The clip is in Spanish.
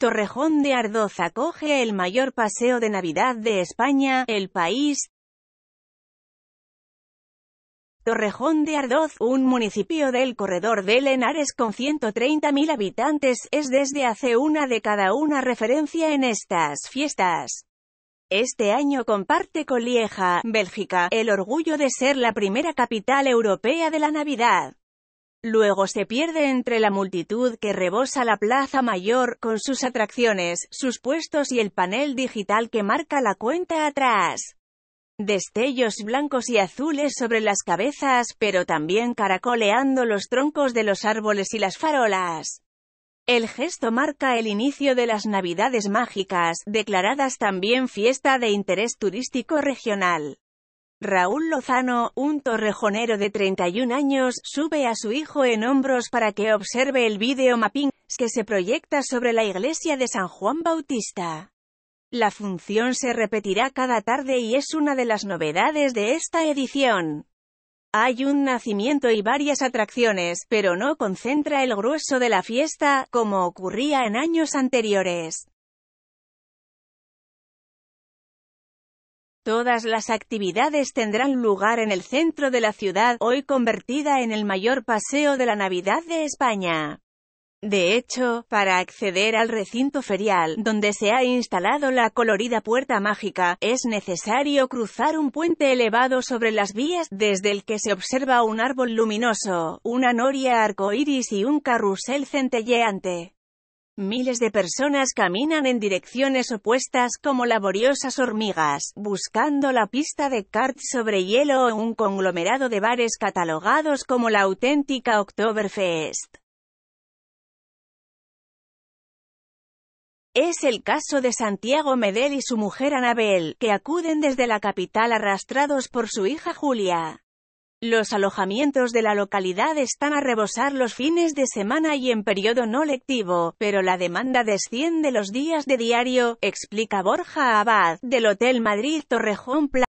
Torrejón de Ardoz acoge el mayor paseo de Navidad de España, el país. Torrejón de Ardoz, un municipio del corredor de Henares con 130.000 habitantes, es desde hace una década una referencia en estas fiestas. Este año comparte con Lieja, Bélgica, el orgullo de ser la primera capital europea de la Navidad. Luego se pierde entre la multitud que rebosa la Plaza Mayor, con sus atracciones, sus puestos y el panel digital que marca la cuenta atrás. Destellos blancos y azules sobre las cabezas, pero también caracoleando los troncos de los árboles y las farolas. El gesto marca el inicio de las Navidades Mágicas, declaradas también fiesta de interés turístico regional. Raúl Lozano, un torrejonero de 31 años, sube a su hijo en hombros para que observe el video mapping que se proyecta sobre la iglesia de San Juan Bautista. La función se repetirá cada tarde y es una de las novedades de esta edición. Hay un nacimiento y varias atracciones, pero no concentra el grueso de la fiesta, como ocurría en años anteriores. Todas las actividades tendrán lugar en el centro de la ciudad, hoy convertida en el mayor paseo de la Navidad de España. De hecho, para acceder al recinto ferial, donde se ha instalado la colorida puerta mágica, es necesario cruzar un puente elevado sobre las vías, desde el que se observa un árbol luminoso, una noria arcoíris y un carrusel centelleante. Miles de personas caminan en direcciones opuestas como laboriosas hormigas, buscando la pista de kart sobre hielo o un conglomerado de bares catalogados como la auténtica Oktoberfest. Es el caso de Santiago Medel y su mujer Anabel, que acuden desde la capital arrastrados por su hija Julia. Los alojamientos de la localidad están a rebosar los fines de semana y en periodo no lectivo, pero la demanda desciende los días de diario, explica Borja Abad, del Hotel Madrid Torrejón Plaza.